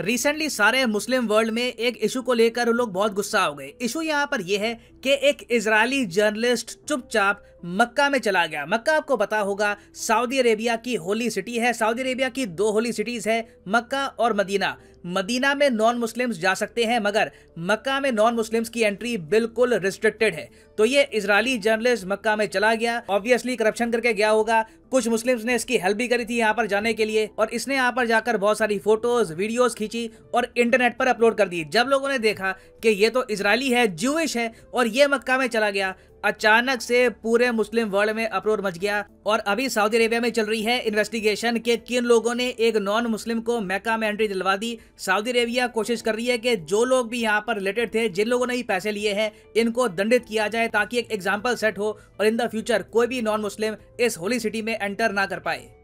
recently सारे मुस्लिम world में एक इशू को लेकर लोग बहुत गुस्सा हो गए इशू यहाँ पर यह है कि एक इजरायली जर्नलिस्ट चुपचाप मक्का में चला गया मक्का आपको पता होगा सऊदी अरेबिया की होली सिटी है सऊदी अरेबिया की दो होली सिटीज़ है मक्का और मदीना मदीना में नॉन मुस्लिम्स जा सकते हैं मगर मक्का में नॉन मुस्लिम्स की एंट्री बिल्कुल रिस्ट्रिक्टेड है तो ये इजरायली जर्नलिस्ट मक्का में चला गया ऑब्वियसली करप्शन करके गया होगा कुछ मुस्लिम्स ने इसकी हेल्प भी करी थी यहाँ पर जाने के लिए और इसने यहाँ पर जाकर बहुत सारी फोटोज वीडियोस खींची और इंटरनेट पर अपलोड कर दी जब लोगों ने देखा कि ये तो इसराइली है ज्यूश है और ये मक्का में चला गया अचानक से पूरे मुस्लिम वर्ल्ड में अप्रोर मच गया और अभी सऊदी अरेबिया में चल रही है इन्वेस्टिगेशन के किन लोगों ने एक नॉन मुस्लिम को मैका में एंट्री दिलवा दी सऊदी अरेबिया कोशिश कर रही है कि जो लोग भी यहाँ पर रिलेटेड थे जिन लोगों ने भी पैसे लिए हैं इनको दंडित किया जाए ताकि एक एग्जाम्पल सेट हो और इन द फ्यूचर कोई भी नॉन मुस्लिम इस होली सिटी में एंटर ना कर पाए